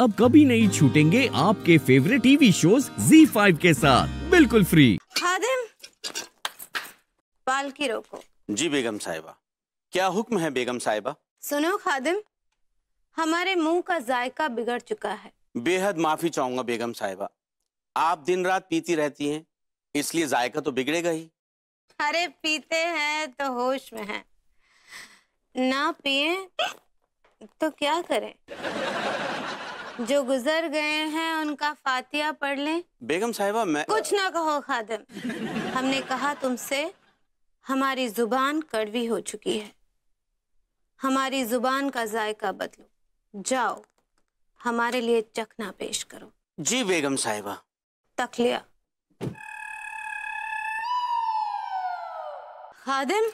अब कभी नहीं छूटेंगे आपके फेवरेट टीवी शोज Z5 के साथ बिल्कुल फ्री खादिम की रोको जी बेगम साहिबा क्या हुक्म है बेगम साहिबा सुनो खादिम हमारे मुंह का जायका बिगड़ चुका है बेहद माफी चाहूंगा बेगम साहिबा आप दिन रात पीती रहती हैं इसलिए जायका तो बिगड़ेगा ही अरे पीते हैं तो होश में है ना पिए तो क्या करें जो गुजर गए हैं उनका फातिया पढ़ लें बेगम साहिबा मैं कुछ ना कहो खादम हमने कहा तुमसे हमारी जुबान कड़वी हो चुकी है हमारी जुबान का जायका बदलो जाओ हमारे लिए चखना पेश करो जी बेगम साहिबा तकलिया खादिम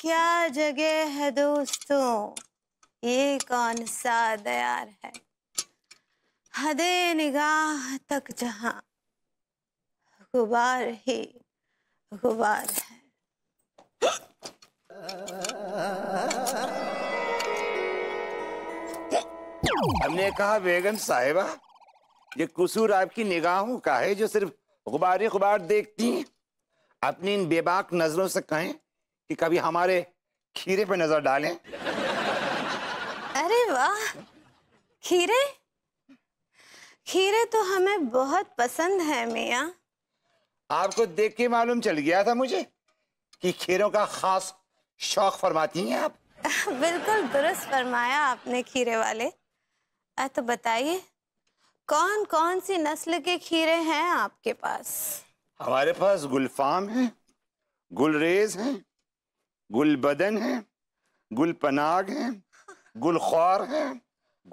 क्या जगह है दोस्तों ये कौन सा दयार है हदे निगाह तक जहां गुबार ही गुबार है हमने कहा बेगम साहिबा ये कसूर आपकी निगाहों का है जो सिर्फ गुबारे गुबार देखती हैं अपनी इन बेबाक नजरों से कहें कि कभी हमारे खीरे पे नजर डालें अरे वाह खीरे खीरे तो हमें बहुत पसंद है मिया आपको देख के मालूम चल गया था मुझे कि खीरों का खास शौक फरमाती हैं आप बिल्कुल दुरुस्त फरमाया आपने खीरे वाले आ तो बताइए कौन कौन सी नस्ल के खीरे हैं आपके पास हमारे पास गुलफाम है गुलरेज हैं गुल बदन है गुल पनाग है गुल ख्वार है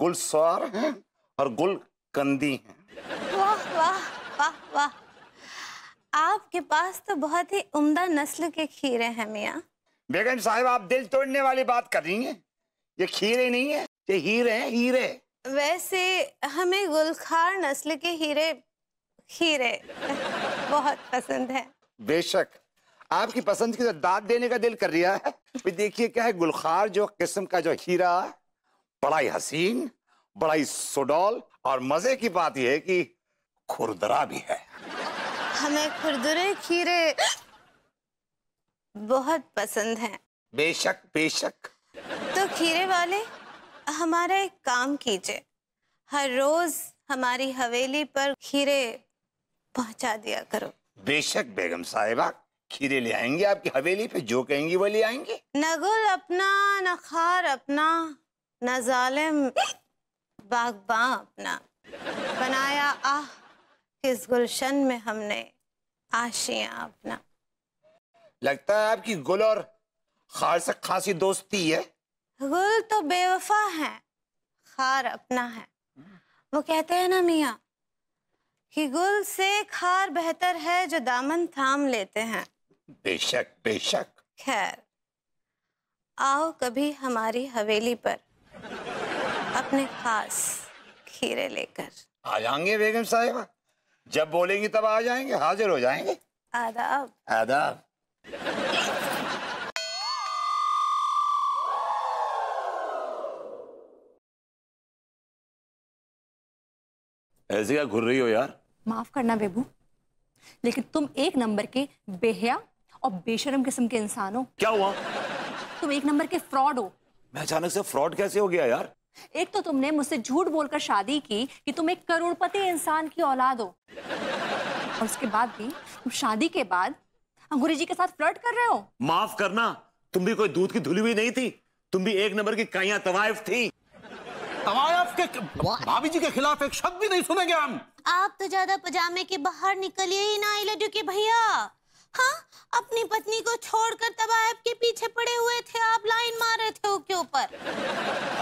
गुल स्वार है और गुल कंदी है वाह वाह वाह वाह आपके पास तो बहुत ही उम्दा नस्ल के खीरे हैं मियाँ बेगम साहब आप दिल तोड़ने वाली बात कर रही हैं ये खीरे नहीं है ये हीरे हैं हीरे वैसे हमें गुलखार नस्ल के हीरे खीरे बहुत पसंद है बेशक आपकी पसंद की तो दाद देने का दिल कर रहा है देखिए क्या है गुलखार जो किस्म का जो हीरा बड़ा ही हसीन बड़ा ही सुडौल और मजे की बात यह है कि खुरदरा भी है हमें खुरदरे खीरे बहुत पसंद हैं। बेशक बेशक तो खीरे वाले हमारा एक काम कीजिए हर रोज हमारी हवेली पर खीरे पहुंचा दिया करो बेशक बेगम साहिबा खीरे ले आएंगे आपकी हवेली पे जो कहेंगी वो ले आएंगे नगुल अपना खार अपना न जालिम बागबा अपना बनाया आह किस गुलशन में हमने आशिया अपना लगता है आपकी गुल और खार से खासी दोस्ती है गुल तो बेवफा है खार अपना है वो कहते हैं ना मियाँ कि गुल से खार बेहतर है जो दामन थाम लेते हैं बेशक बेशक खैर आओ कभी हमारी हवेली पर अपने खास खीरे लेकर आ जाएंगे बेगम साहिबा जब बोलेंगी तब आ जाएंगे हाजिर हो जाएंगे आदाब आदाब ऐसे क्या घुर रही हो यार माफ करना बेबू लेकिन तुम एक नंबर के बेहया और बेशरम किस्म के इंसान हो क्या हुआ तुम एक नंबर के फ्रॉड हो मैं अचानक से फ्रॉड कैसे हो गया यार एक तो तुमने मुझसे झूठ बोलकर शादी की कि तुम एक करोड़पति इंसान की औलाद हो और उसके बाद भी तुम शादी के बाद अंगूरी जी के साथ फ्लर्ट कर रहे हो माफ करना तुम भी कोई दूध की धुली हुई नहीं थी तुम भी एक नंबर की काइया तवायफ थी तवायफ के भाभी जी के खिलाफ एक शब्द भी नहीं सुनेंगे हम आप तो ज्यादा पजामे के बाहर निकलिए ही ना इलाजू के भैया हाँ अपनी पत्नी को छोड़कर तब आपके पीछे पड़े हुए थे आप लाइन मार रहे थे उसके ऊपर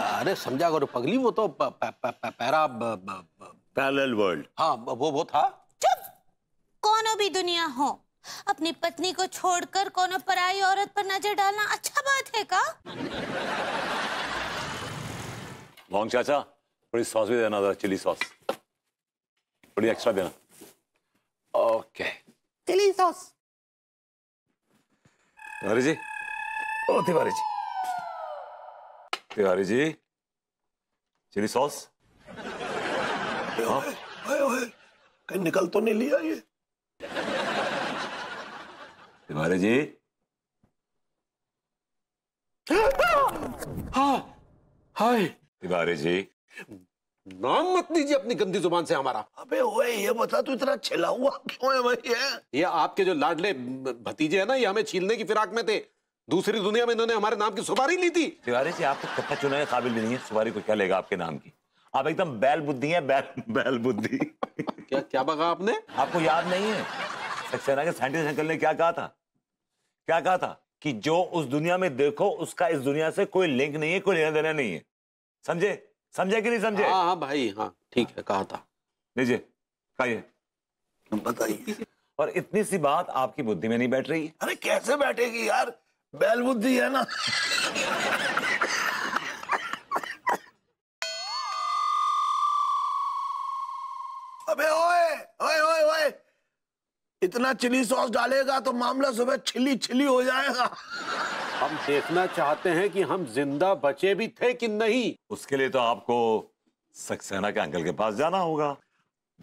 अरे समझा करो पगली वो तो पैरा पैरेलल वर्ल्ड हाँ वो वो था चुप कौनो भी दुनिया हो अपनी पत्नी को छोड़कर कोनो पराई औरत पर नजर डालना अच्छा बात है का मोंग चाचा थोड़ी सॉस भी देना चिली सॉस थोड़ी एक्स्ट्रा देना okay chilli sauce Tiwari ji ओ तिवारी जी तिवारी जी चिली सॉस हाँ। कहीं निकल तो नहीं लिया ये तिवारी जी हाँ हाय तिवारी जी नाम मत लीजिए अपनी गंदी जुबान से हमारा अबे ओए ये बता तू इतना छिला हुआ क्यों है भाई ये ये आपके जो लाडले भतीजे हैं ना ये हमें छीलने की फिराक में थे दूसरी दुनिया में इन्होंने हमारे नाम की सुपारी ली थी तिवारी जी आप तो कत्ता चुने के काबिल भी नहीं है सुपारी को क्या लेगा आपके नाम की आप एकदम बैल बुद्धि है बैल बैल बुद्धि क्या क्या बगा आपने आपको याद नहीं है सक्सेना के साइंटिस्ट अंकल ने क्या कहा था क्या कहा था कि जो उस दुनिया में देखो उसका इस दुनिया से कोई लिंक नहीं है कोई लेना देना नहीं है समझे समझे कि नहीं समझे हाँ हाँ भाई हाँ ठीक है कहा था लीजिए कहिए बताइए और इतनी सी बात आपकी बुद्धि में नहीं बैठ रही अरे कैसे बैठेगी यार बैल बुद्धि है ना अबे ओए ओए ओए ओए इतना चिली सॉस डालेगा तो मामला सुबह छिली छिली हो जाएगा हम देखना चाहते हैं कि हम जिंदा बचे भी थे कि नहीं उसके लिए तो आपको सक्सेना के अंकल के पास जाना होगा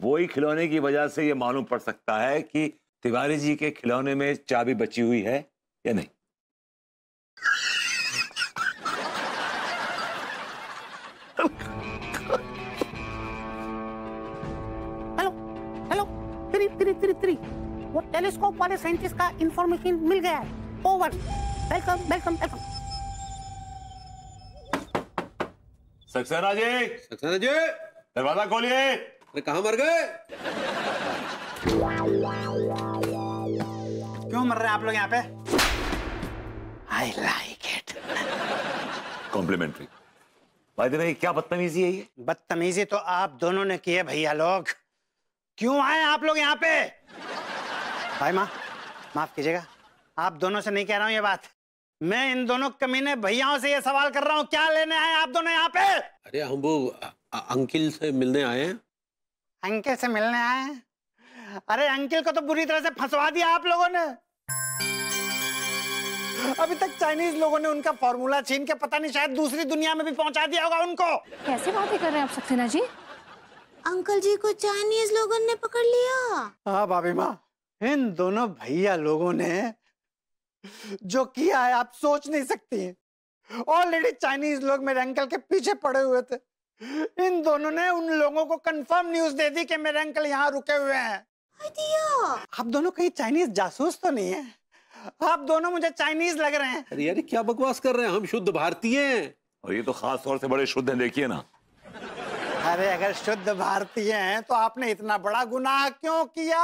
वो ही खिलौने की वजह से ये मालूम पड़ सकता है कि तिवारी जी के खिलौने में चाबी बची हुई है या नहीं hello hello three three three three वो टेलीस्कोप वाले साइंटिस्ट का इंफॉर्मेशन मिल गया है over welcome welcome welcome Saxena ji Saxena ji दरवाजा खोलिए अरे कहा मर गए क्यों मर रहे हैं आप लोग यहाँ पे आई लाइक इट कॉम्प्लीमेंट्री भाई भाई क्या बदतमीजी है ये बदतमीजी तो आप दोनों ने की है भैया लोग क्यों आए आप लोग यहाँ पे भाई माँ माफ कीजिएगा आप दोनों से नहीं कह रहा हूँ ये बात मैं इन दोनों कमीने भैयाओं से ये सवाल कर रहा हूँ क्या लेने आए आप दोनों यहाँ पे अरे हम वो अंकिल से मिलने आए हैं अंकिल से मिलने आए अरे अंकिल को तो बुरी तरह से फंसवा दिया आप लोगों ने अभी तक चाइनीज लोगों ने उनका फॉर्मूला छीन के पता नहीं शायद दूसरी दुनिया में भी पहुंचा दिया होगा उनको कैसे बातें कर रहे हैं आप सक्सेना जी अंकल जी को चाइनीज लोगों ने पकड़ लिया हाँ भाभी माँ इन दोनों भैया लोगों ने जो किया है आप सोच नहीं सकती हैं ऑलरेडी चाइनीज लोग मेरे अंकल के पीछे पड़े हुए थे इन दोनों ने उन लोगों को कंफर्म न्यूज दे दी कि मेरे अंकल यहाँ रुके हुए हैं आप दोनों कहीं चाइनीज जासूस तो नहीं है आप दोनों मुझे चाइनीज लग रहे हैं अरे यार क्या बकवास कर रहे हैं हम शुद्ध भारतीय हैं और ये तो खास तौर से बड़े शुद्ध हैं देखिए ना अरे अगर शुद्ध भारतीय हैं तो आपने इतना बड़ा गुनाह क्यों किया